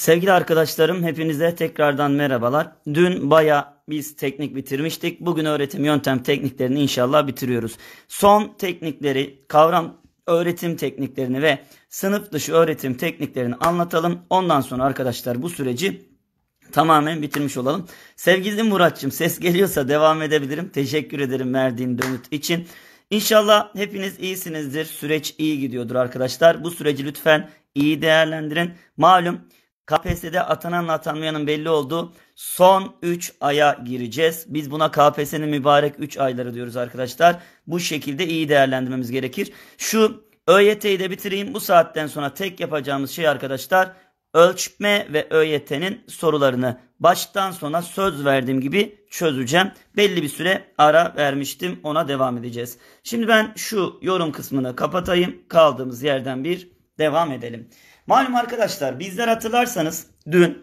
Sevgili arkadaşlarım hepinize tekrardan merhabalar. Dün baya biz teknik bitirmiştik. Bugün öğretim yöntem tekniklerini inşallah bitiriyoruz. Son teknikleri, kavram öğretim tekniklerini ve sınıf dışı öğretim tekniklerini anlatalım. Ondan sonra arkadaşlar bu süreci tamamen bitirmiş olalım. Sevgili Muratçım ses geliyorsa devam edebilirim. Teşekkür ederim verdiğin dönüt için. İnşallah hepiniz iyisinizdir. Süreç iyi gidiyordur arkadaşlar. Bu süreci lütfen iyi değerlendirin. Malum KPSS'de atanan atanmayanın belli olduğu son 3 aya gireceğiz. Biz buna KPSS'nin mübarek 3 ayları diyoruz arkadaşlar. Bu şekilde iyi değerlendirmemiz gerekir. Şu ÖYT'yi de bitireyim. Bu saatten sonra tek yapacağımız şey arkadaşlar ölçme ve ÖYT'nin sorularını baştan sona söz verdiğim gibi çözeceğim. Belli bir süre ara vermiştim. Ona devam edeceğiz. Şimdi ben şu yorum kısmını kapatayım. Kaldığımız yerden bir devam edelim. Malum arkadaşlar bizler hatırlarsanız dün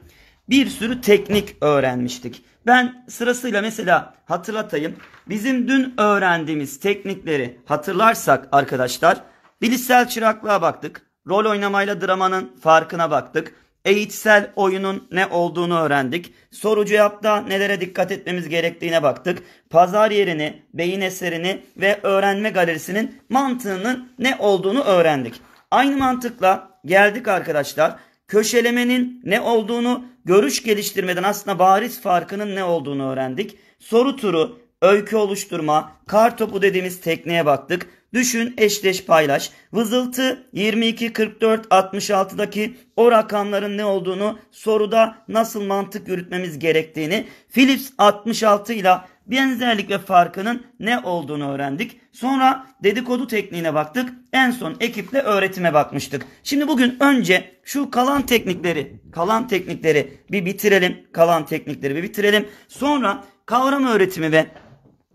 bir sürü teknik öğrenmiştik. Ben sırasıyla mesela hatırlatayım. Bizim dün öğrendiğimiz teknikleri hatırlarsak arkadaşlar bilişsel çıraklığa baktık. Rol oynamayla dramanın farkına baktık. Eğitsel oyunun ne olduğunu öğrendik. Soru cevapta nelere dikkat etmemiz gerektiğine baktık. Pazar yerini, beyin eserini ve öğrenme galerisinin mantığının ne olduğunu öğrendik. Aynı mantıkla geldik arkadaşlar. Köşelemenin ne olduğunu, görüş geliştirmeden aslında bariz farkının ne olduğunu öğrendik. Soru turu, öykü oluşturma, kar topu dediğimiz tekneye baktık. Düşün, eşleş, paylaş. Vızıltı 22, 44, 66'daki o rakamların ne olduğunu, soruda nasıl mantık yürütmemiz gerektiğini, Philips 66 ile benzerlik ve farkının ne olduğunu öğrendik. Sonra dedikodu tekniğine baktık. En son ekiple öğretime bakmıştık. Şimdi bugün önce şu kalan teknikleri, kalan teknikleri bir bitirelim. Kalan teknikleri bir bitirelim. Sonra kavram öğretimi ve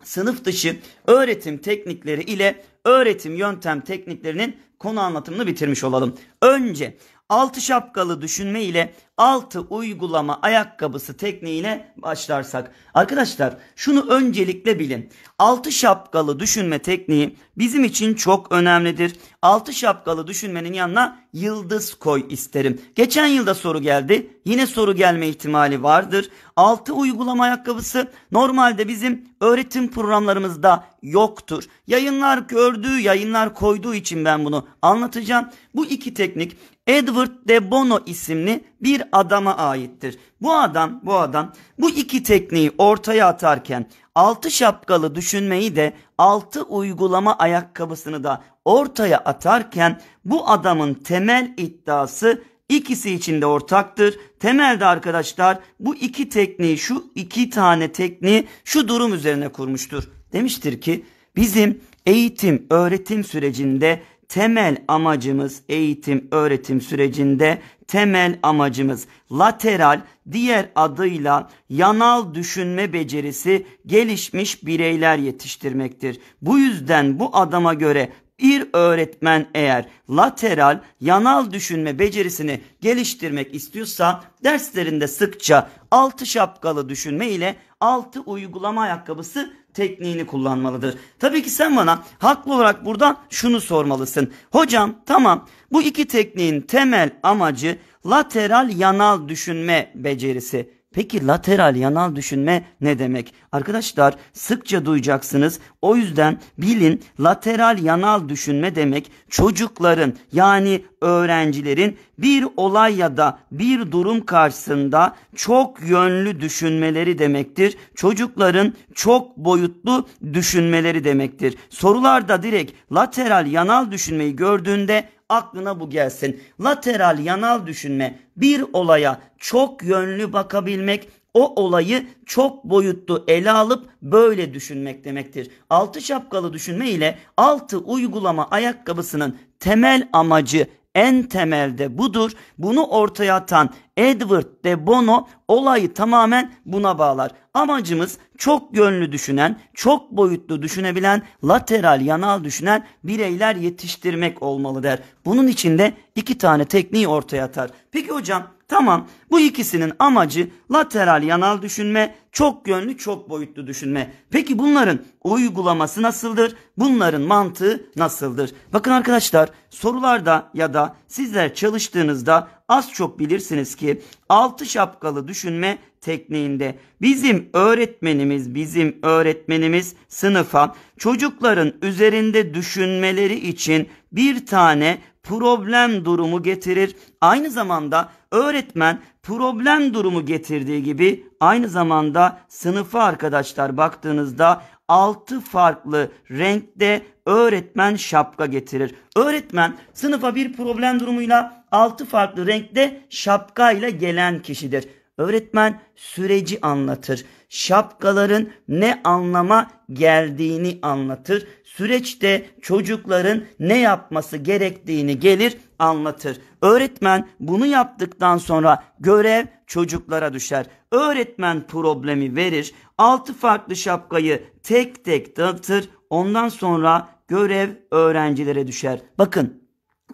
sınıf dışı öğretim teknikleri ile öğretim yöntem tekniklerinin konu anlatımını bitirmiş olalım. Önce altı şapkalı düşünme ile altı uygulama ayakkabısı tekniğine başlarsak. Arkadaşlar şunu öncelikle bilin. Altı şapkalı düşünme tekniği bizim için çok önemlidir. Altı şapkalı düşünmenin yanına yıldız koy isterim. Geçen yılda soru geldi. Yine soru gelme ihtimali vardır. Altı uygulama ayakkabısı normalde bizim öğretim programlarımızda yoktur. Yayınlar gördüğü, yayınlar koyduğu için ben bunu anlatacağım. Bu iki teknik Edward de Bono isimli bir adama aittir. Bu adam, bu adam bu iki tekniği ortaya atarken altı şapkalı düşünmeyi de altı uygulama ayakkabısını da ortaya atarken bu adamın temel iddiası ikisi için de ortaktır. Temelde arkadaşlar bu iki tekniği şu iki tane tekniği şu durum üzerine kurmuştur. Demiştir ki bizim eğitim öğretim sürecinde temel amacımız eğitim öğretim sürecinde temel amacımız lateral diğer adıyla yanal düşünme becerisi gelişmiş bireyler yetiştirmektir. Bu yüzden bu adama göre bir öğretmen eğer lateral yanal düşünme becerisini geliştirmek istiyorsa derslerinde sıkça altı şapkalı düşünme ile altı uygulama ayakkabısı tekniğini kullanmalıdır. Tabii ki sen bana haklı olarak burada şunu sormalısın. Hocam tamam bu iki tekniğin temel amacı lateral yanal düşünme becerisi. Peki lateral yanal düşünme ne demek? Arkadaşlar sıkça duyacaksınız. O yüzden bilin lateral yanal düşünme demek çocukların yani öğrencilerin bir olay ya da bir durum karşısında çok yönlü düşünmeleri demektir. Çocukların çok boyutlu düşünmeleri demektir. Sorularda direkt lateral yanal düşünmeyi gördüğünde aklına bu gelsin. Lateral yanal düşünme bir olaya çok yönlü bakabilmek, o olayı çok boyutlu ele alıp böyle düşünmek demektir. Altı şapkalı düşünme ile altı uygulama ayakkabısının temel amacı en temelde budur. Bunu ortaya atan Edward de Bono olayı tamamen buna bağlar. Amacımız çok yönlü düşünen, çok boyutlu düşünebilen, lateral yanal düşünen bireyler yetiştirmek olmalı der. Bunun için de iki tane tekniği ortaya atar. Peki hocam Tamam bu ikisinin amacı lateral yanal düşünme, çok yönlü çok boyutlu düşünme. Peki bunların uygulaması nasıldır? Bunların mantığı nasıldır? Bakın arkadaşlar sorularda ya da sizler çalıştığınızda az çok bilirsiniz ki altı şapkalı düşünme tekniğinde bizim öğretmenimiz bizim öğretmenimiz sınıfa çocukların üzerinde düşünmeleri için bir tane problem durumu getirir. Aynı zamanda öğretmen problem durumu getirdiği gibi aynı zamanda sınıfı arkadaşlar baktığınızda 6 farklı renkte öğretmen şapka getirir. Öğretmen sınıfa bir problem durumuyla 6 farklı renkte şapkayla gelen kişidir. Öğretmen süreci anlatır şapkaların ne anlama geldiğini anlatır. Süreçte çocukların ne yapması gerektiğini gelir anlatır. Öğretmen bunu yaptıktan sonra görev çocuklara düşer. Öğretmen problemi verir. Altı farklı şapkayı tek tek dağıtır. Ondan sonra görev öğrencilere düşer. Bakın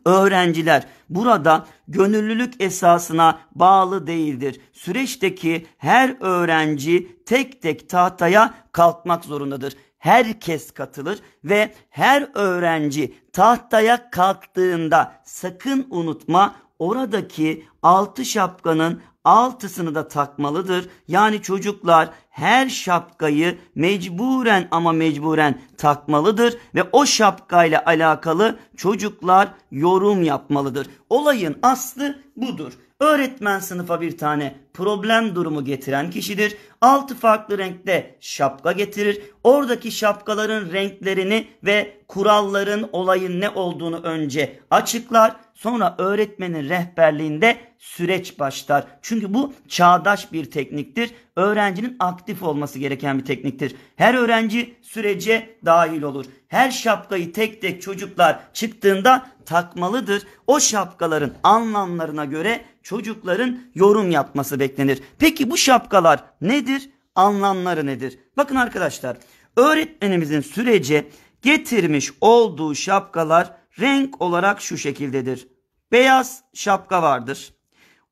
Öğrenciler burada gönüllülük esasına bağlı değildir. Süreçteki her öğrenci tek tek tahtaya kalkmak zorundadır. Herkes katılır ve her öğrenci tahtaya kalktığında sakın unutma oradaki altı şapkanın altısını da takmalıdır. Yani çocuklar her şapkayı mecburen ama mecburen takmalıdır ve o şapkayla alakalı çocuklar yorum yapmalıdır. Olayın aslı budur. Öğretmen sınıfa bir tane problem durumu getiren kişidir. Altı farklı renkte şapka getirir. Oradaki şapkaların renklerini ve kuralların olayın ne olduğunu önce açıklar Sonra öğretmenin rehberliğinde süreç başlar. Çünkü bu çağdaş bir tekniktir. Öğrencinin aktif olması gereken bir tekniktir. Her öğrenci sürece dahil olur. Her şapkayı tek tek çocuklar çıktığında takmalıdır. O şapkaların anlamlarına göre çocukların yorum yapması beklenir. Peki bu şapkalar nedir? Anlamları nedir? Bakın arkadaşlar öğretmenimizin sürece getirmiş olduğu şapkalar renk olarak şu şekildedir. Beyaz şapka vardır.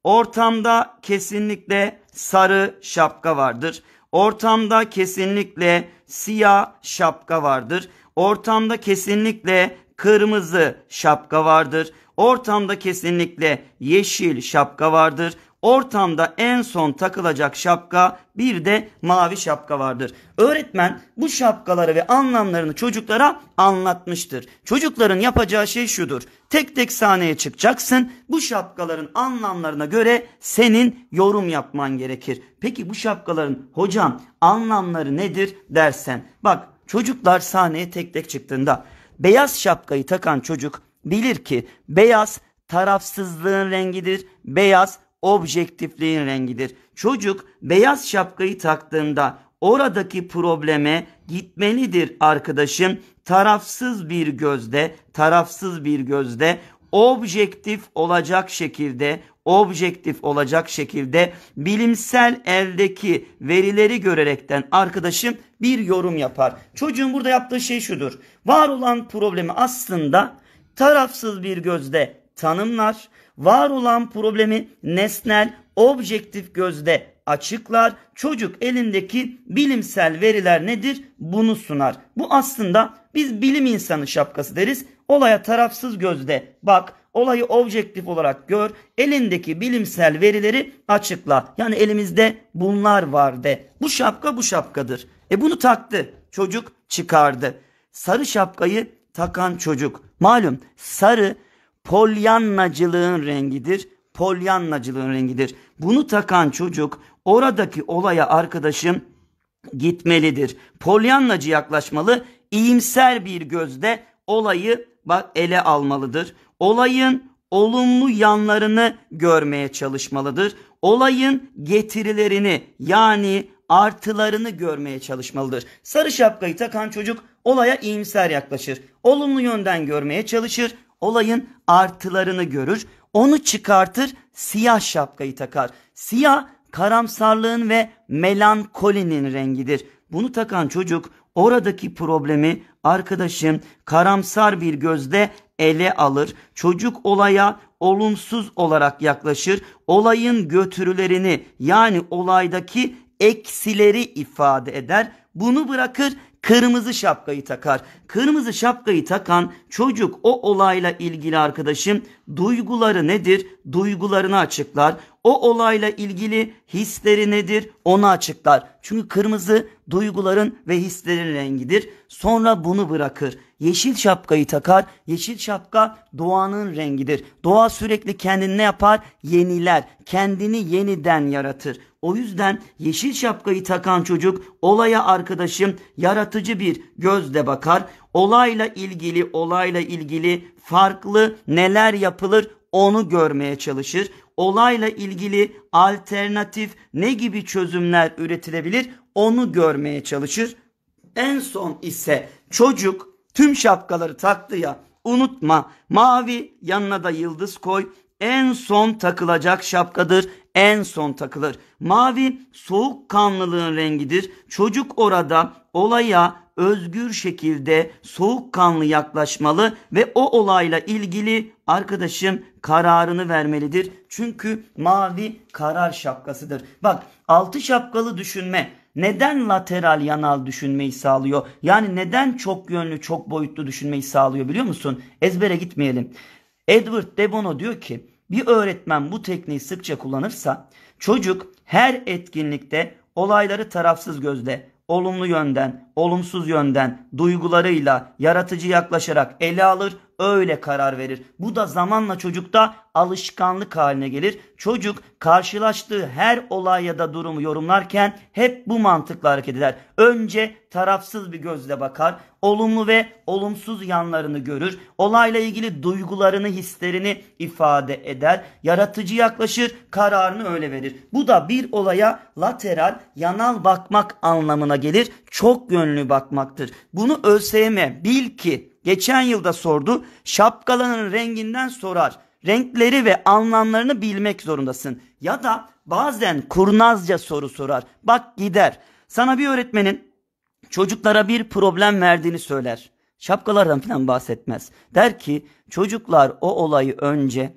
Ortamda kesinlikle sarı şapka vardır. Ortamda kesinlikle siyah şapka vardır. Ortamda kesinlikle kırmızı şapka vardır. Ortamda kesinlikle yeşil şapka vardır. Ortamda en son takılacak şapka bir de mavi şapka vardır. Öğretmen bu şapkaları ve anlamlarını çocuklara anlatmıştır. Çocukların yapacağı şey şudur. Tek tek sahneye çıkacaksın. Bu şapkaların anlamlarına göre senin yorum yapman gerekir. Peki bu şapkaların hocam anlamları nedir dersen. Bak çocuklar sahneye tek tek çıktığında beyaz şapkayı takan çocuk bilir ki beyaz tarafsızlığın rengidir. Beyaz objektifliğin rengidir. Çocuk beyaz şapkayı taktığında oradaki probleme gitmelidir arkadaşım. Tarafsız bir gözde, tarafsız bir gözde objektif olacak şekilde objektif olacak şekilde bilimsel eldeki verileri görerekten arkadaşım bir yorum yapar. Çocuğun burada yaptığı şey şudur. Var olan problemi aslında tarafsız bir gözde tanımlar var olan problemi nesnel, objektif gözde açıklar. Çocuk elindeki bilimsel veriler nedir? Bunu sunar. Bu aslında biz bilim insanı şapkası deriz. Olaya tarafsız gözde bak, olayı objektif olarak gör, elindeki bilimsel verileri açıkla. Yani elimizde bunlar var de. Bu şapka bu şapkadır. E bunu taktı. Çocuk çıkardı. Sarı şapkayı takan çocuk. Malum sarı polyannacılığın rengidir. Polyannacılığın rengidir. Bunu takan çocuk oradaki olaya arkadaşım gitmelidir. Polyannacı yaklaşmalı, iyimser bir gözde olayı bak ele almalıdır. Olayın olumlu yanlarını görmeye çalışmalıdır. Olayın getirilerini yani artılarını görmeye çalışmalıdır. Sarı şapkayı takan çocuk olaya iyimser yaklaşır. Olumlu yönden görmeye çalışır olayın artılarını görür. Onu çıkartır, siyah şapkayı takar. Siyah karamsarlığın ve melankolinin rengidir. Bunu takan çocuk oradaki problemi arkadaşım karamsar bir gözde ele alır. Çocuk olaya olumsuz olarak yaklaşır. Olayın götürülerini yani olaydaki eksileri ifade eder. Bunu bırakır kırmızı şapkayı takar. Kırmızı şapkayı takan çocuk o olayla ilgili arkadaşım duyguları nedir? Duygularını açıklar o olayla ilgili hisleri nedir onu açıklar. Çünkü kırmızı duyguların ve hislerin rengidir. Sonra bunu bırakır. Yeşil şapkayı takar. Yeşil şapka doğanın rengidir. Doğa sürekli kendini ne yapar? Yeniler. Kendini yeniden yaratır. O yüzden yeşil şapkayı takan çocuk olaya arkadaşım yaratıcı bir gözle bakar. Olayla ilgili, olayla ilgili farklı neler yapılır onu görmeye çalışır. Olayla ilgili alternatif ne gibi çözümler üretilebilir onu görmeye çalışır. En son ise çocuk tüm şapkaları taktı ya unutma mavi yanına da yıldız koy en son takılacak şapkadır. En son takılır. Mavi soğuk kanlılığın rengidir. Çocuk orada olaya özgür şekilde soğukkanlı yaklaşmalı ve o olayla ilgili arkadaşım kararını vermelidir. Çünkü mavi karar şapkasıdır. Bak altı şapkalı düşünme neden lateral yanal düşünmeyi sağlıyor? Yani neden çok yönlü, çok boyutlu düşünmeyi sağlıyor biliyor musun? Ezbere gitmeyelim. Edward De Bono diyor ki bir öğretmen bu tekniği sıkça kullanırsa çocuk her etkinlikte olayları tarafsız gözle olumlu yönden, olumsuz yönden, duygularıyla, yaratıcı yaklaşarak ele alır öyle karar verir. Bu da zamanla çocukta alışkanlık haline gelir. Çocuk karşılaştığı her olay ya da durumu yorumlarken hep bu mantıkla hareket eder. Önce tarafsız bir gözle bakar, olumlu ve olumsuz yanlarını görür, olayla ilgili duygularını, hislerini ifade eder, yaratıcı yaklaşır, kararını öyle verir. Bu da bir olaya lateral, yanal bakmak anlamına gelir. Çok yönlü bakmaktır. Bunu ÖSYM bil ki geçen yılda sordu. Şapkaların renginden sorar. Renkleri ve anlamlarını bilmek zorundasın. Ya da bazen kurnazca soru sorar. Bak gider. Sana bir öğretmenin çocuklara bir problem verdiğini söyler. Şapkalardan falan bahsetmez. Der ki çocuklar o olayı önce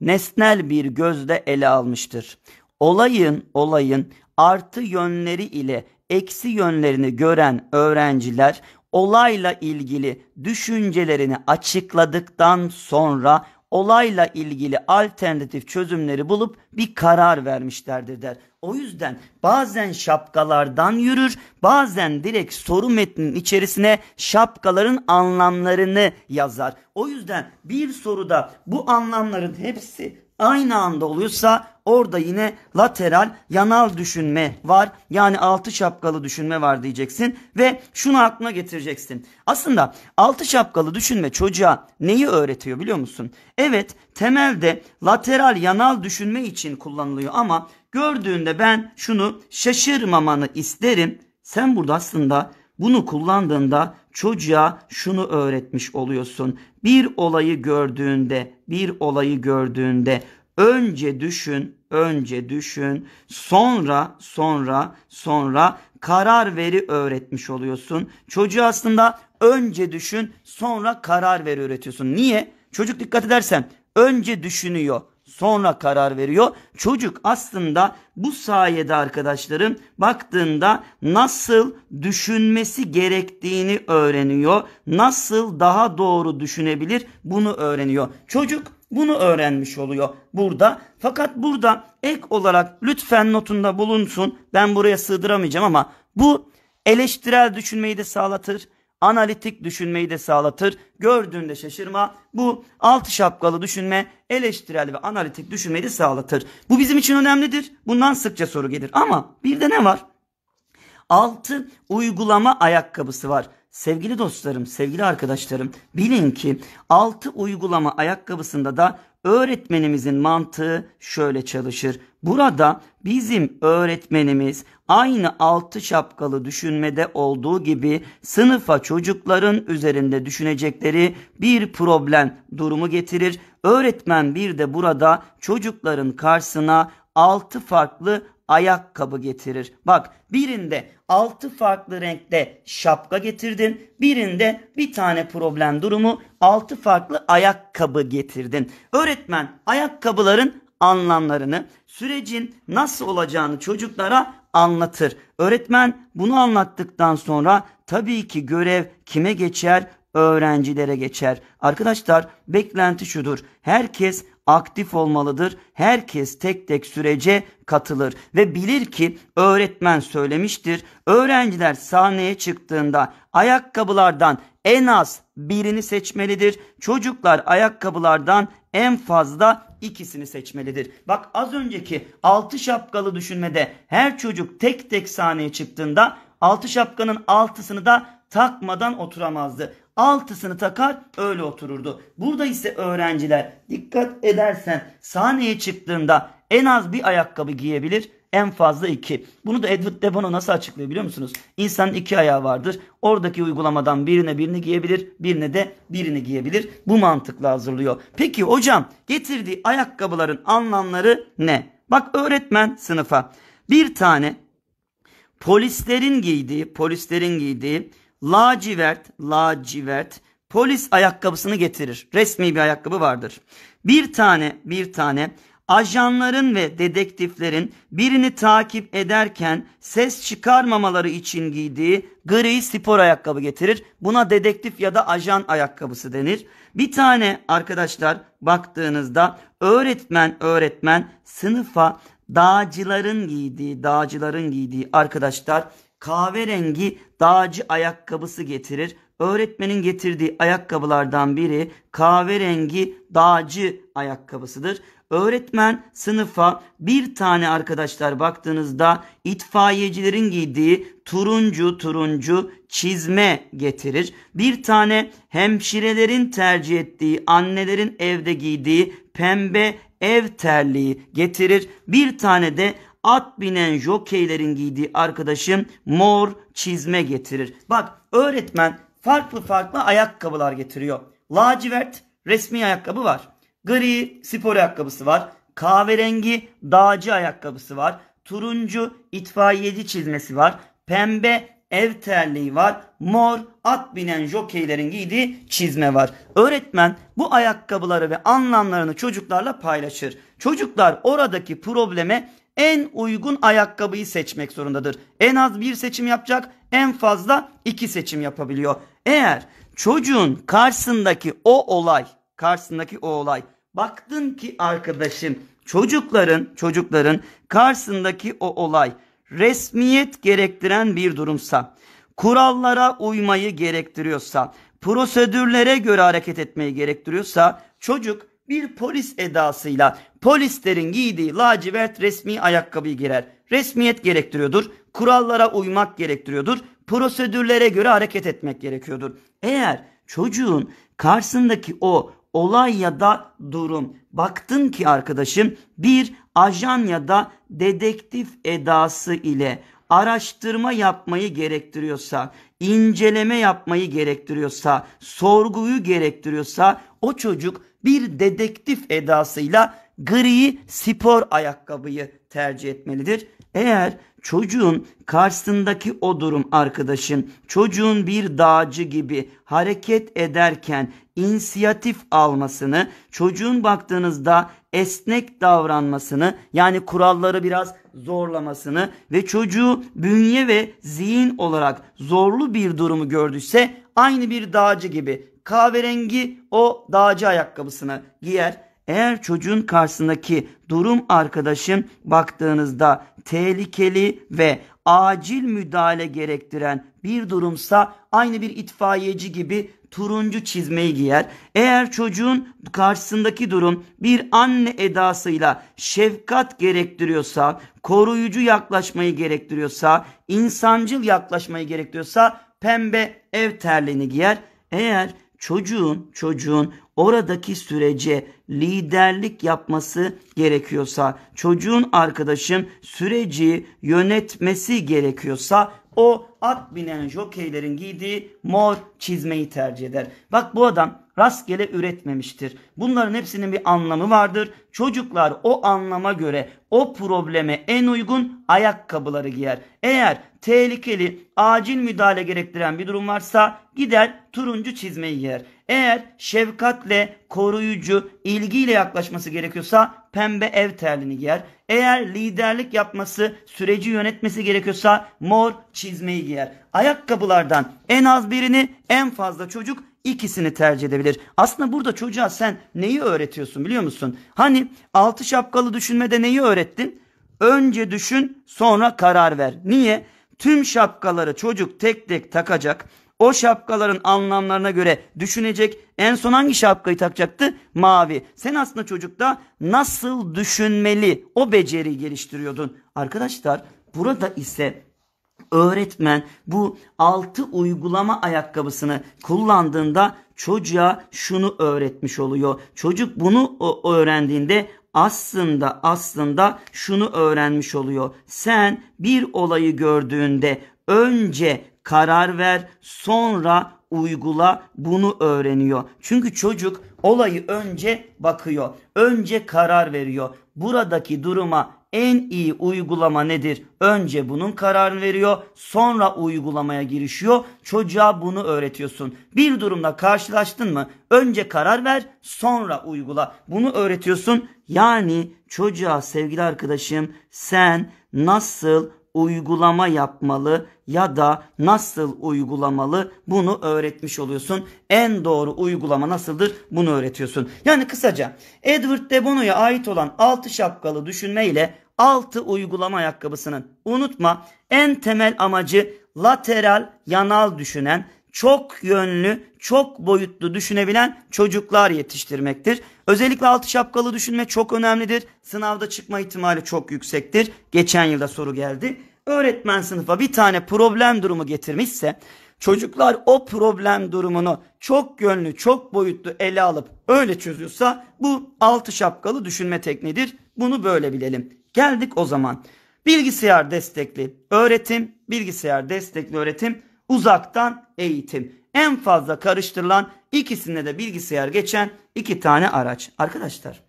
nesnel bir gözle ele almıştır. Olayın olayın artı yönleri ile eksi yönlerini gören öğrenciler olayla ilgili düşüncelerini açıkladıktan sonra olayla ilgili alternatif çözümleri bulup bir karar vermişlerdir der. O yüzden bazen şapkalardan yürür, bazen direkt soru metninin içerisine şapkaların anlamlarını yazar. O yüzden bir soruda bu anlamların hepsi aynı anda oluyorsa orada yine lateral yanal düşünme var. Yani altı şapkalı düşünme var diyeceksin ve şunu aklına getireceksin. Aslında altı şapkalı düşünme çocuğa neyi öğretiyor biliyor musun? Evet temelde lateral yanal düşünme için kullanılıyor ama gördüğünde ben şunu şaşırmamanı isterim. Sen burada aslında bunu kullandığında çocuğa şunu öğretmiş oluyorsun. Bir olayı gördüğünde, bir olayı gördüğünde önce düşün, önce düşün, sonra sonra sonra karar veri öğretmiş oluyorsun. Çocuğu aslında önce düşün, sonra karar veri öğretiyorsun. Niye? Çocuk dikkat edersen önce düşünüyor sonra karar veriyor. Çocuk aslında bu sayede arkadaşlarım baktığında nasıl düşünmesi gerektiğini öğreniyor. Nasıl daha doğru düşünebilir bunu öğreniyor. Çocuk bunu öğrenmiş oluyor burada. Fakat burada ek olarak lütfen notunda bulunsun. Ben buraya sığdıramayacağım ama bu eleştirel düşünmeyi de sağlatır analitik düşünmeyi de sağlatır. Gördüğünde şaşırma. Bu altı şapkalı düşünme eleştirel ve analitik düşünmeyi de sağlatır. Bu bizim için önemlidir. Bundan sıkça soru gelir. Ama bir de ne var? Altı uygulama ayakkabısı var. Sevgili dostlarım, sevgili arkadaşlarım bilin ki altı uygulama ayakkabısında da öğretmenimizin mantığı şöyle çalışır. Burada bizim öğretmenimiz aynı altı şapkalı düşünmede olduğu gibi sınıfa çocukların üzerinde düşünecekleri bir problem durumu getirir. Öğretmen bir de burada çocukların karşısına altı farklı ayakkabı getirir. Bak birinde altı farklı renkte şapka getirdin. Birinde bir tane problem durumu altı farklı ayakkabı getirdin. Öğretmen ayakkabıların anlamlarını, sürecin nasıl olacağını çocuklara anlatır. Öğretmen bunu anlattıktan sonra tabii ki görev kime geçer? Öğrencilere geçer. Arkadaşlar beklenti şudur. Herkes aktif olmalıdır. Herkes tek tek sürece katılır ve bilir ki öğretmen söylemiştir. Öğrenciler sahneye çıktığında ayakkabılardan en az birini seçmelidir. Çocuklar ayakkabılardan en fazla ikisini seçmelidir. Bak az önceki altı şapkalı düşünmede her çocuk tek tek sahneye çıktığında altı şapkanın altısını da takmadan oturamazdı. Altısını takar öyle otururdu. Burada ise öğrenciler dikkat edersen sahneye çıktığında en az bir ayakkabı giyebilir en fazla 2. Bunu da Edward de Bono nasıl açıklıyor biliyor musunuz? İnsanın iki ayağı vardır. Oradaki uygulamadan birine birini giyebilir, birine de birini giyebilir. Bu mantıkla hazırlıyor. Peki hocam getirdiği ayakkabıların anlamları ne? Bak öğretmen sınıfa bir tane polislerin giydiği, polislerin giydiği lacivert, lacivert polis ayakkabısını getirir. Resmi bir ayakkabı vardır. Bir tane, bir tane ajanların ve dedektiflerin birini takip ederken ses çıkarmamaları için giydiği gri spor ayakkabı getirir. Buna dedektif ya da ajan ayakkabısı denir. Bir tane arkadaşlar baktığınızda öğretmen öğretmen sınıfa dağcıların giydiği dağcıların giydiği arkadaşlar kahverengi dağcı ayakkabısı getirir. Öğretmenin getirdiği ayakkabılardan biri kahverengi dağcı ayakkabısıdır. Öğretmen sınıfa bir tane arkadaşlar baktığınızda itfaiyecilerin giydiği turuncu turuncu çizme getirir. Bir tane hemşirelerin tercih ettiği annelerin evde giydiği pembe ev terliği getirir. Bir tane de at binen jokeylerin giydiği arkadaşım mor çizme getirir. Bak öğretmen farklı farklı ayakkabılar getiriyor. Lacivert resmi ayakkabı var. Gri spor ayakkabısı var. Kahverengi dağcı ayakkabısı var. Turuncu itfaiyeci çizmesi var. Pembe ev terliği var. Mor at binen jokeylerin giydiği çizme var. Öğretmen bu ayakkabıları ve anlamlarını çocuklarla paylaşır. Çocuklar oradaki probleme en uygun ayakkabıyı seçmek zorundadır. En az bir seçim yapacak, en fazla iki seçim yapabiliyor. Eğer çocuğun karşısındaki o olay, karşısındaki o olay Baktın ki arkadaşım çocukların çocukların karşısındaki o olay resmiyet gerektiren bir durumsa, kurallara uymayı gerektiriyorsa, prosedürlere göre hareket etmeyi gerektiriyorsa çocuk bir polis edasıyla polislerin giydiği lacivert resmi ayakkabıyı girer. Resmiyet gerektiriyordur. Kurallara uymak gerektiriyordur. Prosedürlere göre hareket etmek gerekiyordur. Eğer çocuğun karşısındaki o olay ya da durum. Baktın ki arkadaşım bir ajan ya da dedektif edası ile araştırma yapmayı gerektiriyorsa, inceleme yapmayı gerektiriyorsa, sorguyu gerektiriyorsa o çocuk bir dedektif edasıyla gri spor ayakkabıyı tercih etmelidir. Eğer çocuğun karşısındaki o durum arkadaşın çocuğun bir dağcı gibi hareket ederken inisiyatif almasını, çocuğun baktığınızda esnek davranmasını yani kuralları biraz zorlamasını ve çocuğu bünye ve zihin olarak zorlu bir durumu gördüyse aynı bir dağcı gibi kahverengi o dağcı ayakkabısını giyer eğer çocuğun karşısındaki durum arkadaşım baktığınızda tehlikeli ve acil müdahale gerektiren bir durumsa aynı bir itfaiyeci gibi turuncu çizmeyi giyer. Eğer çocuğun karşısındaki durum bir anne edasıyla şefkat gerektiriyorsa, koruyucu yaklaşmayı gerektiriyorsa, insancıl yaklaşmayı gerektiriyorsa pembe ev terliğini giyer. Eğer çocuğun çocuğun oradaki sürece liderlik yapması gerekiyorsa, çocuğun arkadaşım süreci yönetmesi gerekiyorsa o at binen jokeylerin giydiği mor çizmeyi tercih eder. Bak bu adam rastgele üretmemiştir. Bunların hepsinin bir anlamı vardır. Çocuklar o anlama göre o probleme en uygun ayakkabıları giyer. Eğer tehlikeli, acil müdahale gerektiren bir durum varsa gider turuncu çizmeyi giyer. Eğer şefkatle, koruyucu, ilgiyle yaklaşması gerekiyorsa pembe ev terlini giyer. Eğer liderlik yapması, süreci yönetmesi gerekiyorsa mor çizmeyi giyer. Ayakkabılardan en az birini en fazla çocuk ikisini tercih edebilir. Aslında burada çocuğa sen neyi öğretiyorsun biliyor musun? Hani altı şapkalı düşünmede neyi öğrettin? Önce düşün sonra karar ver. Niye? Tüm şapkaları çocuk tek tek takacak. O şapkaların anlamlarına göre düşünecek. En son hangi şapkayı takacaktı? Mavi. Sen aslında çocukta nasıl düşünmeli o beceriyi geliştiriyordun. Arkadaşlar burada ise öğretmen bu altı uygulama ayakkabısını kullandığında çocuğa şunu öğretmiş oluyor. Çocuk bunu öğrendiğinde aslında aslında şunu öğrenmiş oluyor. Sen bir olayı gördüğünde önce karar ver, sonra uygula bunu öğreniyor. Çünkü çocuk olayı önce bakıyor. Önce karar veriyor. Buradaki duruma en iyi uygulama nedir? Önce bunun kararını veriyor, sonra uygulamaya girişiyor. Çocuğa bunu öğretiyorsun. Bir durumla karşılaştın mı? Önce karar ver, sonra uygula. Bunu öğretiyorsun. Yani çocuğa sevgili arkadaşım sen nasıl uygulama yapmalı ya da nasıl uygulamalı bunu öğretmiş oluyorsun. En doğru uygulama nasıldır bunu öğretiyorsun. Yani kısaca Edward de Bono'ya ait olan altı şapkalı düşünme ile altı uygulama ayakkabısının unutma en temel amacı lateral yanal düşünen çok yönlü, çok boyutlu düşünebilen çocuklar yetiştirmektir. Özellikle altı şapkalı düşünme çok önemlidir. Sınavda çıkma ihtimali çok yüksektir. Geçen yılda soru geldi. Öğretmen sınıfa bir tane problem durumu getirmişse çocuklar o problem durumunu çok gönlü çok boyutlu ele alıp öyle çözüyorsa bu altı şapkalı düşünme tekniğidir. Bunu böyle bilelim. Geldik o zaman. Bilgisayar destekli öğretim, bilgisayar destekli öğretim, uzaktan eğitim. En fazla karıştırılan ikisinde de bilgisayar geçen iki tane araç. Arkadaşlar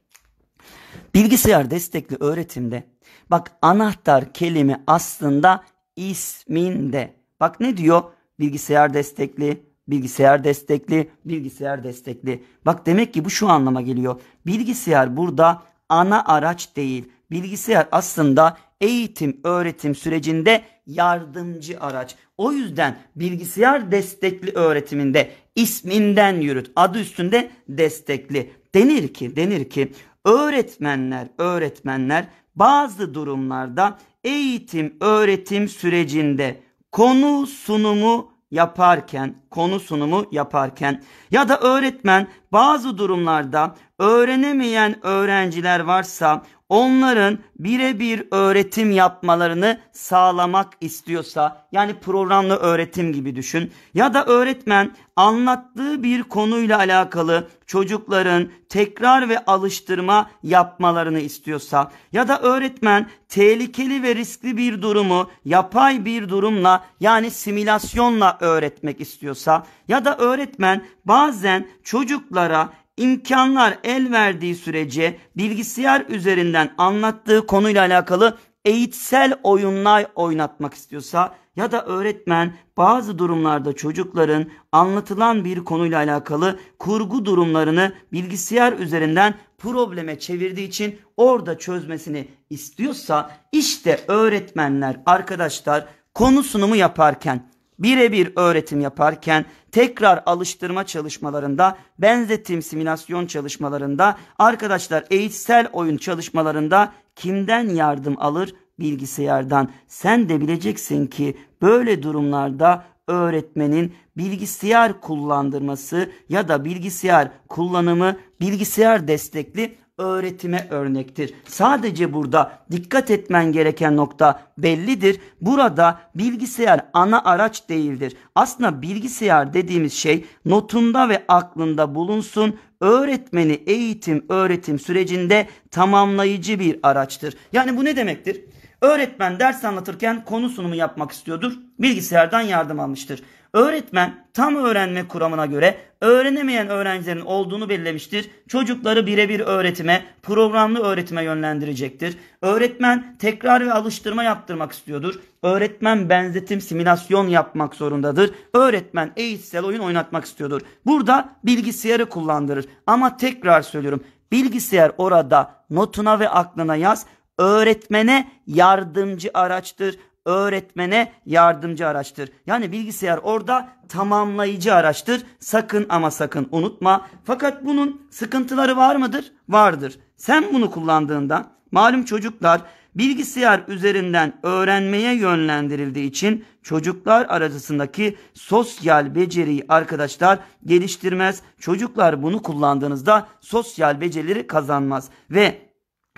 bilgisayar destekli öğretimde Bak anahtar kelime aslında isminde. Bak ne diyor? Bilgisayar destekli, bilgisayar destekli, bilgisayar destekli. Bak demek ki bu şu anlama geliyor. Bilgisayar burada ana araç değil. Bilgisayar aslında eğitim öğretim sürecinde yardımcı araç. O yüzden bilgisayar destekli öğretiminde isminden yürüt. Adı üstünde destekli. Denir ki, denir ki öğretmenler, öğretmenler bazı durumlarda eğitim öğretim sürecinde konu sunumu yaparken, konu sunumu yaparken ya da öğretmen bazı durumlarda öğrenemeyen öğrenciler varsa onların birebir öğretim yapmalarını sağlamak istiyorsa yani programlı öğretim gibi düşün ya da öğretmen anlattığı bir konuyla alakalı çocukların tekrar ve alıştırma yapmalarını istiyorsa ya da öğretmen tehlikeli ve riskli bir durumu yapay bir durumla yani simülasyonla öğretmek istiyorsa ya da öğretmen bazen çocuklara imkanlar el verdiği sürece bilgisayar üzerinden anlattığı konuyla alakalı eğitsel oyunlar oynatmak istiyorsa ya da öğretmen bazı durumlarda çocukların anlatılan bir konuyla alakalı kurgu durumlarını bilgisayar üzerinden probleme çevirdiği için orada çözmesini istiyorsa işte öğretmenler arkadaşlar konu sunumu yaparken birebir öğretim yaparken tekrar alıştırma çalışmalarında, benzetim simülasyon çalışmalarında, arkadaşlar eğitsel oyun çalışmalarında kimden yardım alır? Bilgisayardan. Sen de bileceksin ki böyle durumlarda öğretmenin bilgisayar kullandırması ya da bilgisayar kullanımı bilgisayar destekli öğretime örnektir. Sadece burada dikkat etmen gereken nokta bellidir. Burada bilgisayar ana araç değildir. Aslında bilgisayar dediğimiz şey notunda ve aklında bulunsun. Öğretmeni eğitim öğretim sürecinde tamamlayıcı bir araçtır. Yani bu ne demektir? Öğretmen ders anlatırken konu sunumu yapmak istiyordur. Bilgisayardan yardım almıştır. Öğretmen tam öğrenme kuramına göre öğrenemeyen öğrencilerin olduğunu belirlemiştir. Çocukları birebir öğretime, programlı öğretime yönlendirecektir. Öğretmen tekrar ve alıştırma yaptırmak istiyordur. Öğretmen benzetim, simülasyon yapmak zorundadır. Öğretmen eğitsel oyun oynatmak istiyordur. Burada bilgisayarı kullandırır. Ama tekrar söylüyorum. Bilgisayar orada notuna ve aklına yaz öğretmene yardımcı araçtır öğretmene yardımcı araçtır. Yani bilgisayar orada tamamlayıcı araçtır. Sakın ama sakın unutma. Fakat bunun sıkıntıları var mıdır? Vardır. Sen bunu kullandığında malum çocuklar bilgisayar üzerinden öğrenmeye yönlendirildiği için çocuklar arasındaki sosyal beceriyi arkadaşlar geliştirmez. Çocuklar bunu kullandığınızda sosyal becerileri kazanmaz ve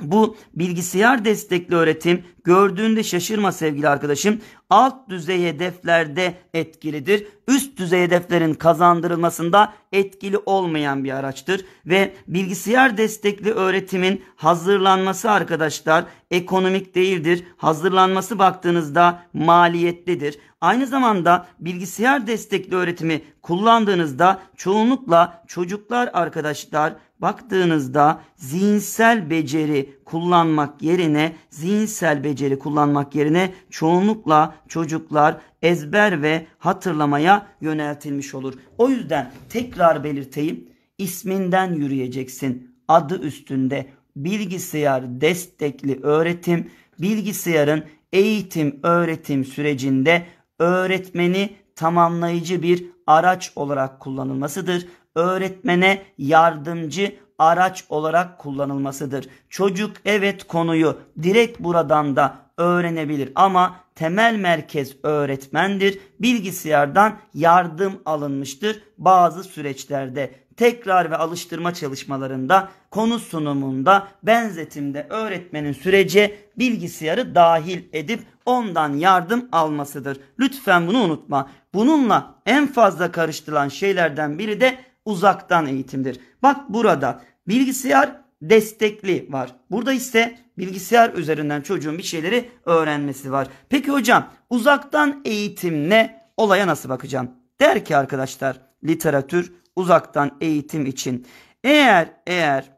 bu bilgisayar destekli öğretim gördüğünde şaşırma sevgili arkadaşım. Alt düzey hedeflerde etkilidir. Üst düzey hedeflerin kazandırılmasında etkili olmayan bir araçtır. Ve bilgisayar destekli öğretimin hazırlanması arkadaşlar ekonomik değildir. Hazırlanması baktığınızda maliyetlidir. Aynı zamanda bilgisayar destekli öğretimi kullandığınızda çoğunlukla çocuklar arkadaşlar baktığınızda zihinsel beceri kullanmak yerine zihinsel beceri kullanmak yerine çoğunlukla çocuklar ezber ve hatırlamaya yöneltilmiş olur. O yüzden tekrar belirteyim isminden yürüyeceksin. Adı üstünde bilgisayar destekli öğretim bilgisayarın eğitim öğretim sürecinde öğretmeni tamamlayıcı bir araç olarak kullanılmasıdır. Öğretmene yardımcı araç olarak kullanılmasıdır. Çocuk evet konuyu direkt buradan da öğrenebilir ama temel merkez öğretmendir. Bilgisayardan yardım alınmıştır bazı süreçlerde tekrar ve alıştırma çalışmalarında, konu sunumunda, benzetimde öğretmenin sürece bilgisayarı dahil edip ondan yardım almasıdır. Lütfen bunu unutma. Bununla en fazla karıştırılan şeylerden biri de uzaktan eğitimdir. Bak burada bilgisayar destekli var. Burada ise bilgisayar üzerinden çocuğun bir şeyleri öğrenmesi var. Peki hocam uzaktan eğitimle olaya nasıl bakacağım? Der ki arkadaşlar literatür uzaktan eğitim için. Eğer eğer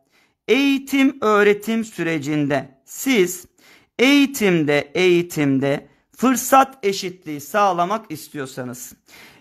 eğitim öğretim sürecinde siz eğitimde eğitimde fırsat eşitliği sağlamak istiyorsanız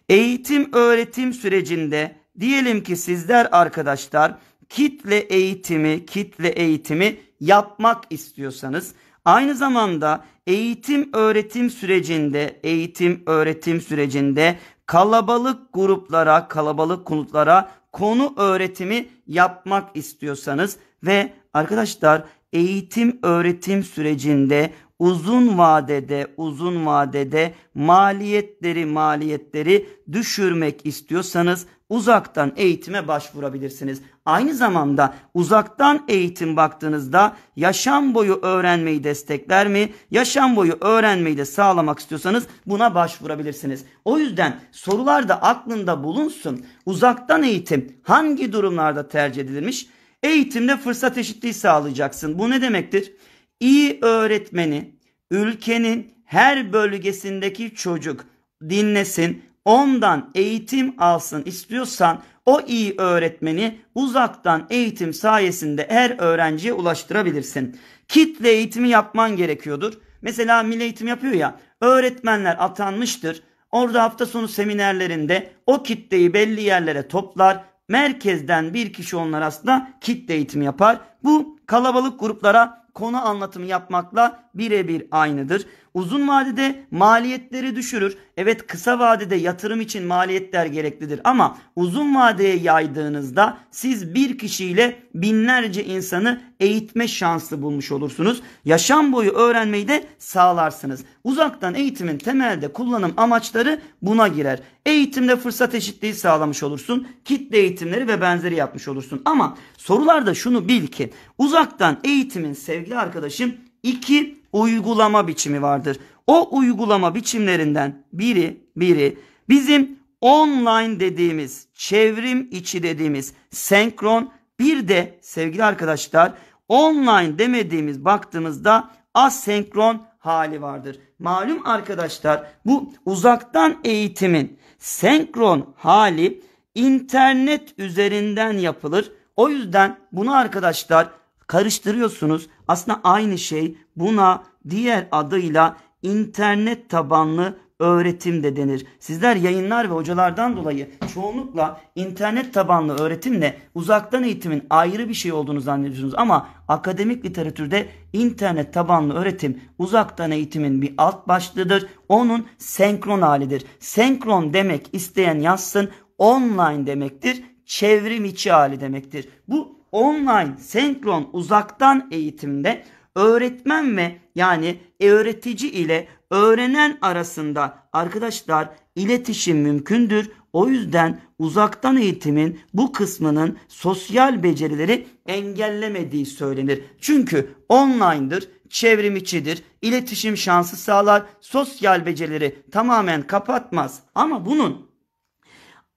eğitim öğretim sürecinde diyelim ki sizler arkadaşlar kitle eğitimi kitle eğitimi yapmak istiyorsanız aynı zamanda eğitim öğretim sürecinde eğitim öğretim sürecinde kalabalık gruplara, kalabalık konutlara konu öğretimi yapmak istiyorsanız ve arkadaşlar eğitim öğretim sürecinde uzun vadede uzun vadede maliyetleri maliyetleri düşürmek istiyorsanız uzaktan eğitime başvurabilirsiniz aynı zamanda uzaktan eğitim baktığınızda yaşam boyu öğrenmeyi destekler mi? Yaşam boyu öğrenmeyi de sağlamak istiyorsanız buna başvurabilirsiniz. O yüzden sorular da aklında bulunsun. Uzaktan eğitim hangi durumlarda tercih edilmiş? Eğitimde fırsat eşitliği sağlayacaksın. Bu ne demektir? İyi öğretmeni ülkenin her bölgesindeki çocuk dinlesin, ondan eğitim alsın istiyorsan o iyi öğretmeni uzaktan eğitim sayesinde her öğrenciye ulaştırabilirsin. Kitle eğitimi yapman gerekiyordur. Mesela milli eğitim yapıyor ya öğretmenler atanmıştır. Orada hafta sonu seminerlerinde o kitleyi belli yerlere toplar. Merkezden bir kişi onlar aslında kitle eğitimi yapar. Bu kalabalık gruplara konu anlatımı yapmakla birebir aynıdır. Uzun vadede maliyetleri düşürür. Evet kısa vadede yatırım için maliyetler gereklidir ama uzun vadeye yaydığınızda siz bir kişiyle binlerce insanı eğitme şansı bulmuş olursunuz. Yaşam boyu öğrenmeyi de sağlarsınız. Uzaktan eğitimin temelde kullanım amaçları buna girer. Eğitimde fırsat eşitliği sağlamış olursun. Kitle eğitimleri ve benzeri yapmış olursun. Ama sorularda şunu bil ki uzaktan eğitimin sevgili arkadaşım iki uygulama biçimi vardır. O uygulama biçimlerinden biri biri bizim online dediğimiz, çevrim içi dediğimiz, senkron bir de sevgili arkadaşlar online demediğimiz baktığımızda asenkron hali vardır. Malum arkadaşlar bu uzaktan eğitimin senkron hali internet üzerinden yapılır. O yüzden bunu arkadaşlar karıştırıyorsunuz. Aslında aynı şey buna diğer adıyla internet tabanlı öğretim de denir. Sizler yayınlar ve hocalardan dolayı çoğunlukla internet tabanlı öğretimle uzaktan eğitimin ayrı bir şey olduğunu zannediyorsunuz ama akademik literatürde internet tabanlı öğretim uzaktan eğitimin bir alt başlığıdır. Onun senkron halidir. Senkron demek isteyen yazsın online demektir. Çevrim içi hali demektir. Bu online, senkron, uzaktan eğitimde öğretmen ve yani öğretici ile öğrenen arasında arkadaşlar iletişim mümkündür. O yüzden uzaktan eğitimin bu kısmının sosyal becerileri engellemediği söylenir. Çünkü online'dır, çevrimiçidir, iletişim şansı sağlar, sosyal becerileri tamamen kapatmaz. Ama bunun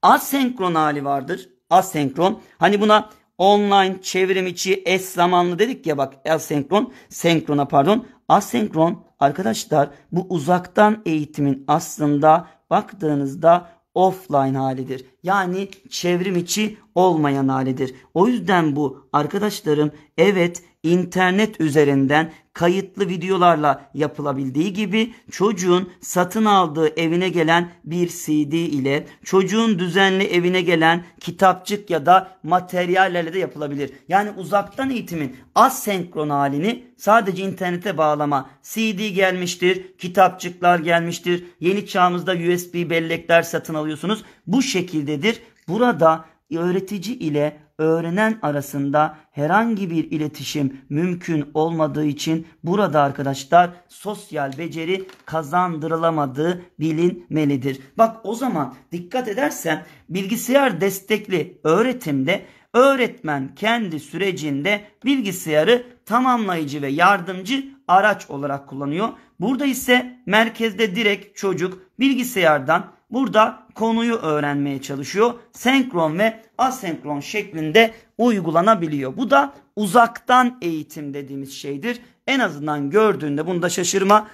asenkron hali vardır. Asenkron. Hani buna online çevrim içi eş zamanlı dedik ya bak asenkron, senkrona pardon. Asenkron arkadaşlar bu uzaktan eğitimin aslında baktığınızda offline halidir. Yani çevrim içi olmayan halidir. O yüzden bu arkadaşlarım evet internet üzerinden kayıtlı videolarla yapılabildiği gibi çocuğun satın aldığı evine gelen bir CD ile çocuğun düzenli evine gelen kitapçık ya da materyallerle de yapılabilir. Yani uzaktan eğitimin asenkron halini sadece internete bağlama. CD gelmiştir, kitapçıklar gelmiştir. Yeni çağımızda USB bellekler satın alıyorsunuz bu şekildedir. Burada öğretici ile öğrenen arasında herhangi bir iletişim mümkün olmadığı için burada arkadaşlar sosyal beceri kazandırılamadığı bilinmelidir. Bak o zaman dikkat edersen bilgisayar destekli öğretimde öğretmen kendi sürecinde bilgisayarı tamamlayıcı ve yardımcı araç olarak kullanıyor. Burada ise merkezde direkt çocuk bilgisayardan burada konuyu öğrenmeye çalışıyor. Senkron ve asenkron şeklinde uygulanabiliyor. Bu da uzaktan eğitim dediğimiz şeydir. En azından gördüğünde bunda şaşırma.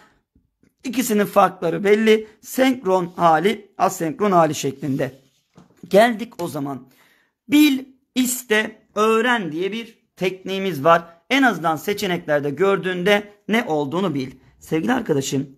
İkisinin farkları belli. Senkron hali, asenkron hali şeklinde. Geldik o zaman. Bil, iste, öğren diye bir tekniğimiz var. En azından seçeneklerde gördüğünde ne olduğunu bil. Sevgili arkadaşım,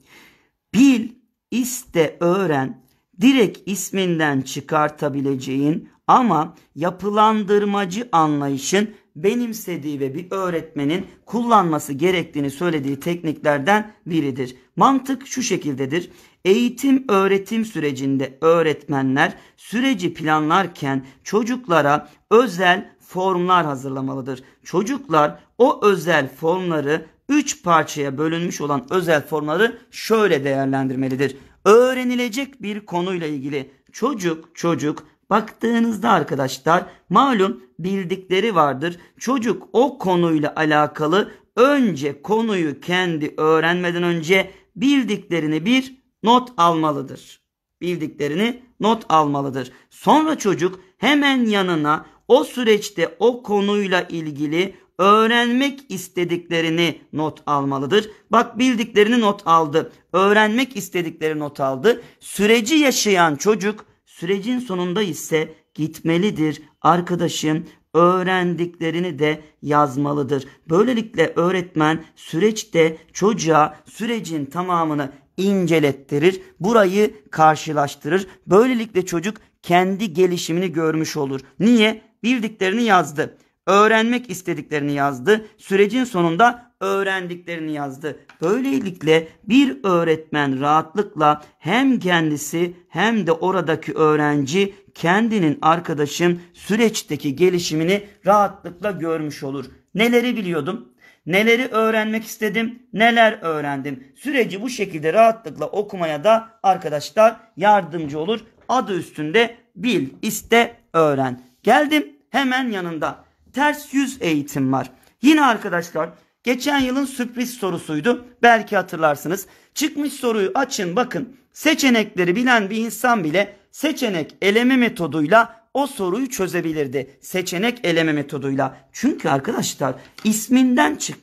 bil, iste, öğren direkt isminden çıkartabileceğin ama yapılandırmacı anlayışın benimsediği ve bir öğretmenin kullanması gerektiğini söylediği tekniklerden biridir. Mantık şu şekildedir. Eğitim öğretim sürecinde öğretmenler süreci planlarken çocuklara özel formlar hazırlamalıdır. Çocuklar o özel formları 3 parçaya bölünmüş olan özel formları şöyle değerlendirmelidir öğrenilecek bir konuyla ilgili çocuk çocuk baktığınızda arkadaşlar malum bildikleri vardır. Çocuk o konuyla alakalı önce konuyu kendi öğrenmeden önce bildiklerini bir not almalıdır. Bildiklerini not almalıdır. Sonra çocuk hemen yanına o süreçte o konuyla ilgili öğrenmek istediklerini not almalıdır. Bak bildiklerini not aldı. Öğrenmek istedikleri not aldı. Süreci yaşayan çocuk sürecin sonunda ise gitmelidir. Arkadaşım öğrendiklerini de yazmalıdır. Böylelikle öğretmen süreçte çocuğa sürecin tamamını incelettirir, burayı karşılaştırır. Böylelikle çocuk kendi gelişimini görmüş olur. Niye? Bildiklerini yazdı öğrenmek istediklerini yazdı. Sürecin sonunda öğrendiklerini yazdı. Böylelikle bir öğretmen rahatlıkla hem kendisi hem de oradaki öğrenci kendinin arkadaşım süreçteki gelişimini rahatlıkla görmüş olur. Neleri biliyordum? Neleri öğrenmek istedim? Neler öğrendim? Süreci bu şekilde rahatlıkla okumaya da arkadaşlar yardımcı olur. Adı üstünde bil, iste, öğren. Geldim hemen yanında ters yüz eğitim var. Yine arkadaşlar geçen yılın sürpriz sorusuydu. Belki hatırlarsınız. Çıkmış soruyu açın bakın. Seçenekleri bilen bir insan bile seçenek eleme metoduyla o soruyu çözebilirdi. Seçenek eleme metoduyla. Çünkü arkadaşlar isminden çık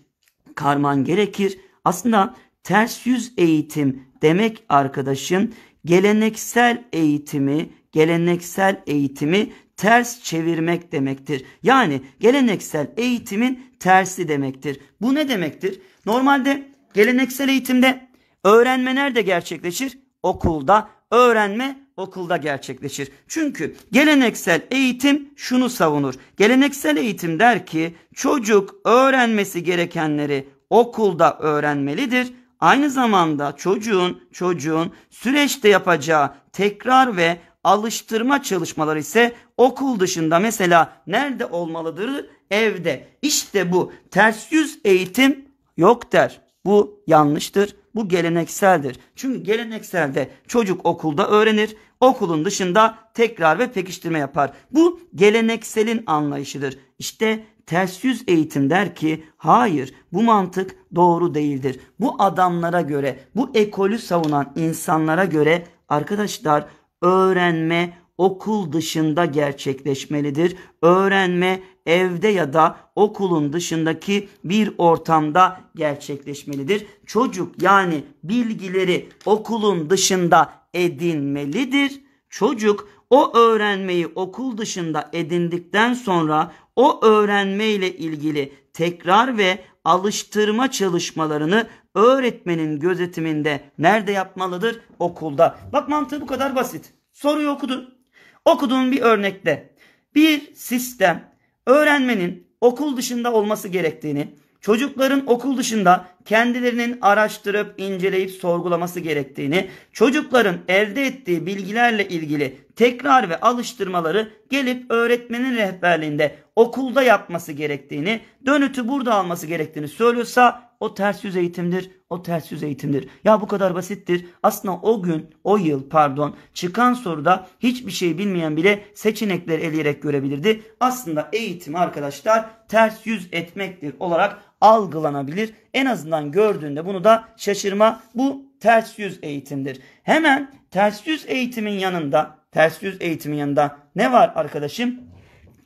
karman gerekir. Aslında ters yüz eğitim demek arkadaşın geleneksel eğitimi, geleneksel eğitimi ters çevirmek demektir. Yani geleneksel eğitimin tersi demektir. Bu ne demektir? Normalde geleneksel eğitimde öğrenme nerede gerçekleşir? Okulda. Öğrenme okulda gerçekleşir. Çünkü geleneksel eğitim şunu savunur. Geleneksel eğitim der ki çocuk öğrenmesi gerekenleri okulda öğrenmelidir. Aynı zamanda çocuğun çocuğun süreçte yapacağı tekrar ve alıştırma çalışmaları ise Okul dışında mesela nerede olmalıdır? Evde. İşte bu ters yüz eğitim yok der. Bu yanlıştır. Bu gelenekseldir. Çünkü gelenekselde çocuk okulda öğrenir. Okulun dışında tekrar ve pekiştirme yapar. Bu gelenekselin anlayışıdır. İşte ters yüz eğitim der ki hayır bu mantık doğru değildir. Bu adamlara göre bu ekolü savunan insanlara göre arkadaşlar öğrenme okul dışında gerçekleşmelidir. Öğrenme evde ya da okulun dışındaki bir ortamda gerçekleşmelidir. Çocuk yani bilgileri okulun dışında edinmelidir. Çocuk o öğrenmeyi okul dışında edindikten sonra o öğrenme ile ilgili tekrar ve alıştırma çalışmalarını öğretmenin gözetiminde nerede yapmalıdır? Okulda. Bak mantığı bu kadar basit. Soruyu okudun. Okuduğum bir örnekte bir sistem öğrenmenin okul dışında olması gerektiğini, çocukların okul dışında kendilerinin araştırıp inceleyip sorgulaması gerektiğini, çocukların elde ettiği bilgilerle ilgili tekrar ve alıştırmaları gelip öğretmenin rehberliğinde okulda yapması gerektiğini, dönütü burada alması gerektiğini söylüyorsa o ters yüz eğitimdir, o ters yüz eğitimdir. Ya bu kadar basittir. Aslında o gün, o yıl pardon çıkan soruda hiçbir şey bilmeyen bile seçenekleri eleyerek görebilirdi. Aslında eğitim arkadaşlar ters yüz etmektir olarak algılanabilir. En azından gördüğünde bunu da şaşırma. Bu ters yüz eğitimdir. Hemen ters yüz eğitimin yanında, ters yüz eğitimin yanında ne var arkadaşım?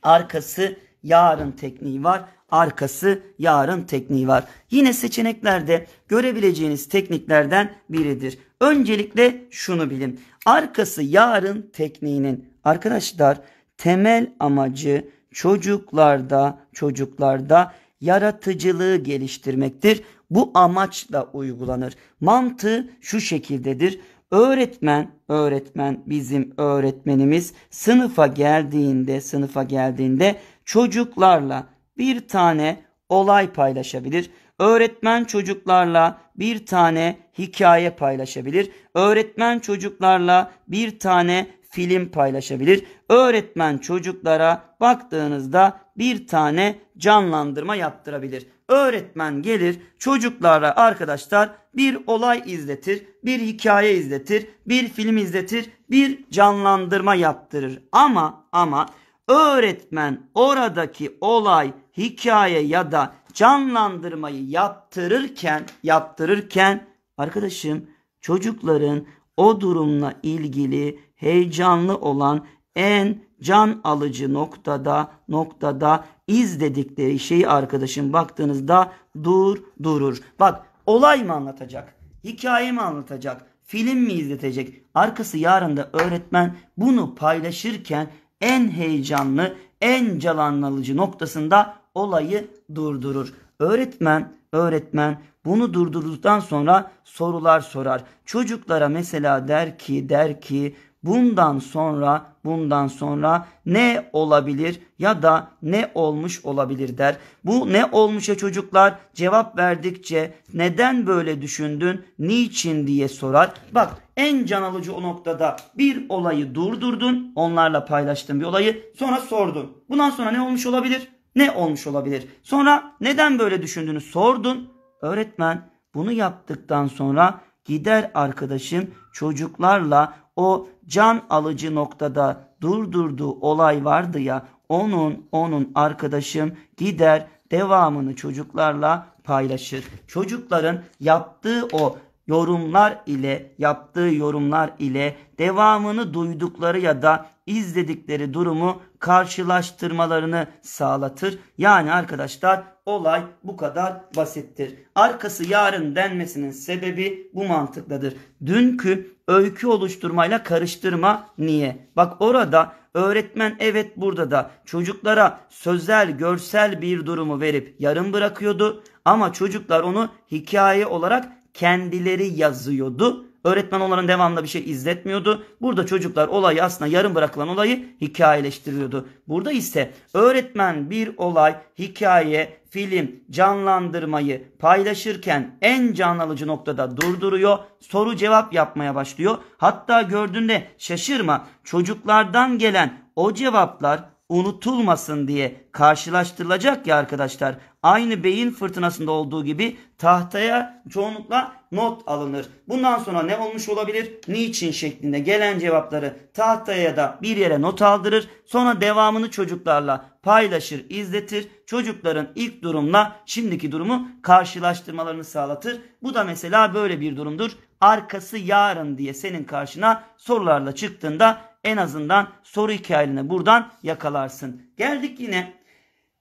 Arkası yarın tekniği var arkası yarın tekniği var. Yine seçeneklerde görebileceğiniz tekniklerden biridir. Öncelikle şunu bilin. Arkası yarın tekniğinin arkadaşlar temel amacı çocuklarda çocuklarda yaratıcılığı geliştirmektir. Bu amaçla uygulanır. Mantığı şu şekildedir. Öğretmen, öğretmen bizim öğretmenimiz sınıfa geldiğinde, sınıfa geldiğinde çocuklarla bir tane olay paylaşabilir. Öğretmen çocuklarla bir tane hikaye paylaşabilir. Öğretmen çocuklarla bir tane film paylaşabilir. Öğretmen çocuklara baktığınızda bir tane canlandırma yaptırabilir. Öğretmen gelir çocuklara arkadaşlar bir olay izletir, bir hikaye izletir, bir film izletir, bir canlandırma yaptırır. Ama ama öğretmen oradaki olay hikaye ya da canlandırmayı yaptırırken yaptırırken arkadaşım çocukların o durumla ilgili heyecanlı olan en can alıcı noktada noktada izledikleri şeyi arkadaşım baktığınızda dur durur. Bak olay mı anlatacak? Hikaye mi anlatacak? Film mi izletecek? Arkası yarında öğretmen bunu paylaşırken en heyecanlı, en can alıcı noktasında olayı durdurur. Öğretmen, öğretmen bunu durdurduktan sonra sorular sorar. Çocuklara mesela der ki, der ki bundan sonra, bundan sonra ne olabilir ya da ne olmuş olabilir der. Bu ne olmuşa çocuklar cevap verdikçe neden böyle düşündün, niçin diye sorar. Bak en can alıcı o noktada bir olayı durdurdun, onlarla paylaştığın bir olayı sonra sordun. Bundan sonra ne olmuş olabilir? ne olmuş olabilir? Sonra neden böyle düşündüğünü sordun. Öğretmen bunu yaptıktan sonra gider arkadaşım çocuklarla o can alıcı noktada durdurduğu olay vardı ya onun onun arkadaşım gider devamını çocuklarla paylaşır. Çocukların yaptığı o yorumlar ile yaptığı yorumlar ile devamını duydukları ya da izledikleri durumu karşılaştırmalarını sağlatır. Yani arkadaşlar olay bu kadar basittir. Arkası yarın denmesinin sebebi bu mantıkladır. Dünkü öykü oluşturmayla karıştırma niye? Bak orada öğretmen evet burada da çocuklara sözel görsel bir durumu verip yarım bırakıyordu. Ama çocuklar onu hikaye olarak kendileri yazıyordu Öğretmen onların devamlı bir şey izletmiyordu. Burada çocuklar olayı aslında yarım bırakılan olayı hikayeleştiriyordu. Burada ise öğretmen bir olay, hikaye, film, canlandırmayı paylaşırken en can alıcı noktada durduruyor. Soru cevap yapmaya başlıyor. Hatta gördüğünde şaşırma çocuklardan gelen o cevaplar unutulmasın diye karşılaştırılacak ya arkadaşlar. Aynı beyin fırtınasında olduğu gibi tahtaya çoğunlukla not alınır. Bundan sonra ne olmuş olabilir? Niçin şeklinde gelen cevapları tahtaya ya da bir yere not aldırır. Sonra devamını çocuklarla paylaşır, izletir. Çocukların ilk durumla şimdiki durumu karşılaştırmalarını sağlatır. Bu da mesela böyle bir durumdur. Arkası yarın diye senin karşına sorularla çıktığında en azından soru hikayelerini buradan yakalarsın. Geldik yine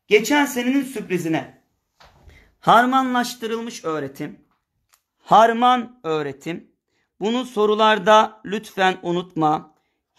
geçen senenin sürprizine. Harmanlaştırılmış öğretim, harman öğretim. Bunu sorularda lütfen unutma.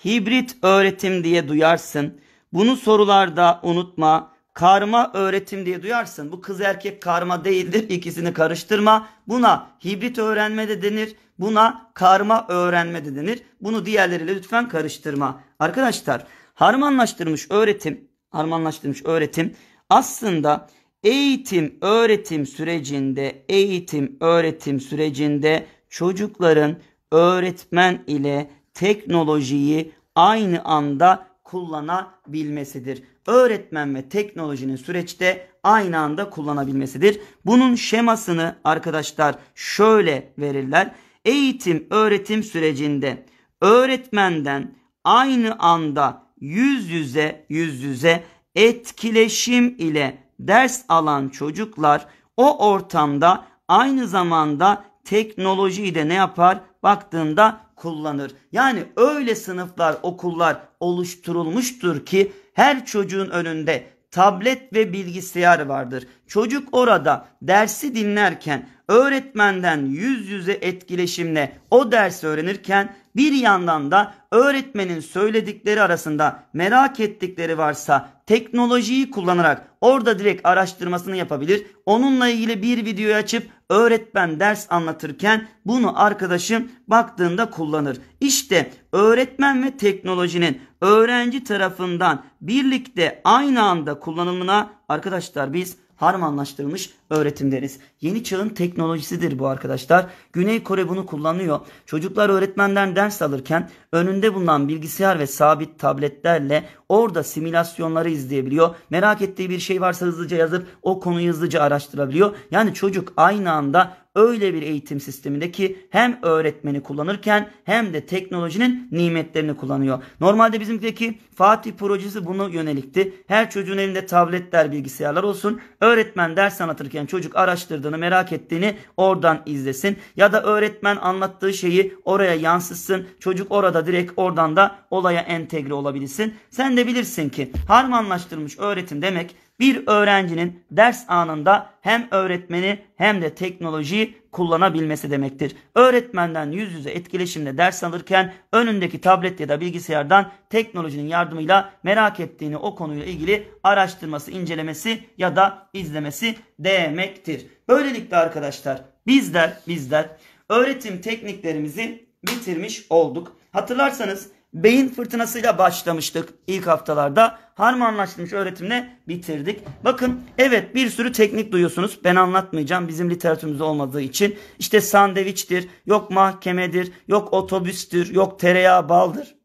Hibrit öğretim diye duyarsın. Bunu sorularda unutma. Karma öğretim diye duyarsın. Bu kız erkek karma değildir. İkisini karıştırma. Buna hibrit öğrenme de denir. Buna karma öğrenme de denir. Bunu diğerleriyle lütfen karıştırma. Arkadaşlar harmanlaştırmış öğretim, harmanlaştırmış öğretim aslında eğitim öğretim sürecinde, eğitim öğretim sürecinde çocukların öğretmen ile teknolojiyi aynı anda kullanabilmesidir. Öğretmen ve teknolojinin süreçte aynı anda kullanabilmesidir. Bunun şemasını arkadaşlar şöyle verirler eğitim öğretim sürecinde öğretmenden aynı anda yüz yüze yüz yüze etkileşim ile ders alan çocuklar o ortamda aynı zamanda teknolojiyi de ne yapar? Baktığında kullanır. Yani öyle sınıflar, okullar oluşturulmuştur ki her çocuğun önünde tablet ve bilgisayar vardır. Çocuk orada dersi dinlerken öğretmenden yüz yüze etkileşimle o dersi öğrenirken bir yandan da öğretmenin söyledikleri arasında merak ettikleri varsa teknolojiyi kullanarak orada direkt araştırmasını yapabilir. Onunla ilgili bir video açıp öğretmen ders anlatırken bunu arkadaşım baktığında kullanır. İşte öğretmen ve teknolojinin öğrenci tarafından birlikte aynı anda kullanımına arkadaşlar biz harmanlaştırılmış öğretim deriz. Yeni çağın teknolojisidir bu arkadaşlar. Güney Kore bunu kullanıyor. Çocuklar öğretmenden ders alırken önünde bulunan bilgisayar ve sabit tabletlerle orada simülasyonları izleyebiliyor. Merak ettiği bir şey varsa hızlıca yazıp o konuyu hızlıca araştırabiliyor. Yani çocuk aynı anda öyle bir eğitim sistemindeki hem öğretmeni kullanırken hem de teknolojinin nimetlerini kullanıyor. Normalde bizimdeki Fatih projesi bunu yönelikti. Her çocuğun elinde tabletler, bilgisayarlar olsun. Öğretmen ders anlatırken okuyan çocuk araştırdığını, merak ettiğini oradan izlesin. Ya da öğretmen anlattığı şeyi oraya yansıtsın. Çocuk orada direkt oradan da olaya entegre olabilirsin. Sen de bilirsin ki harmanlaştırmış öğretim demek bir öğrencinin ders anında hem öğretmeni hem de teknolojiyi kullanabilmesi demektir. Öğretmenden yüz yüze etkileşimle ders alırken önündeki tablet ya da bilgisayardan teknolojinin yardımıyla merak ettiğini o konuyla ilgili araştırması, incelemesi ya da izlemesi demektir. Böylelikle arkadaşlar bizler bizler öğretim tekniklerimizi bitirmiş olduk. Hatırlarsanız beyin fırtınasıyla başlamıştık ilk haftalarda. Harmanlaştırmış öğretimle bitirdik. Bakın evet bir sürü teknik duyuyorsunuz. Ben anlatmayacağım bizim literatürümüzde olmadığı için. İşte sandviçtir, yok mahkemedir, yok otobüstür, yok tereyağı baldır,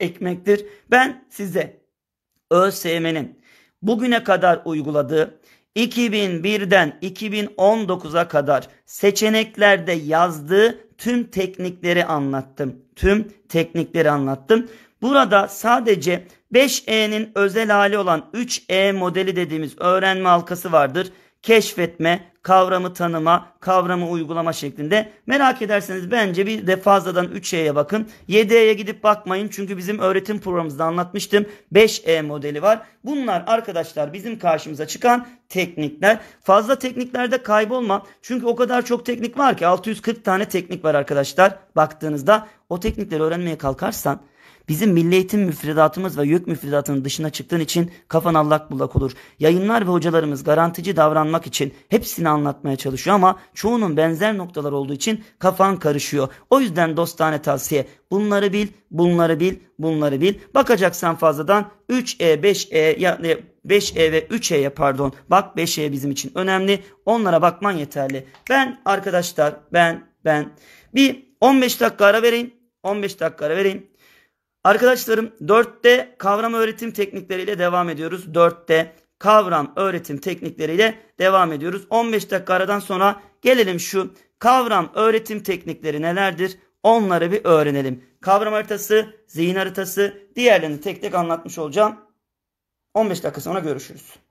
ekmektir. Ben size ÖSYM'nin bugüne kadar uyguladığı 2001'den 2019'a kadar seçeneklerde yazdığı tüm teknikleri anlattım. Tüm teknikleri anlattım. Burada sadece 5E'nin özel hali olan 3E modeli dediğimiz öğrenme halkası vardır keşfetme, kavramı tanıma, kavramı uygulama şeklinde. Merak ederseniz bence bir de fazladan 3E'ye bakın. 7E'ye gidip bakmayın çünkü bizim öğretim programımızda anlatmıştım. 5E modeli var. Bunlar arkadaşlar bizim karşımıza çıkan teknikler. Fazla tekniklerde kaybolma. Çünkü o kadar çok teknik var ki 640 tane teknik var arkadaşlar baktığınızda. O teknikleri öğrenmeye kalkarsan Bizim milli eğitim müfredatımız ve yük müfredatının dışına çıktığın için kafan allak bullak olur. Yayınlar ve hocalarımız garantici davranmak için hepsini anlatmaya çalışıyor ama çoğunun benzer noktalar olduğu için kafan karışıyor. O yüzden dostane tavsiye bunları bil, bunları bil, bunları bil. Bakacaksan fazladan 3E, 5E ya 5E e ve 3E'ye pardon. Bak 5E bizim için önemli. Onlara bakman yeterli. Ben arkadaşlar ben ben bir 15 dakika ara vereyim. 15 dakika ara vereyim. Arkadaşlarım 4'te kavram öğretim teknikleriyle devam ediyoruz. 4'te kavram öğretim teknikleriyle devam ediyoruz. 15 dakika aradan sonra gelelim şu kavram öğretim teknikleri nelerdir? Onları bir öğrenelim. Kavram haritası, zihin haritası diğerlerini tek tek anlatmış olacağım. 15 dakika sonra görüşürüz.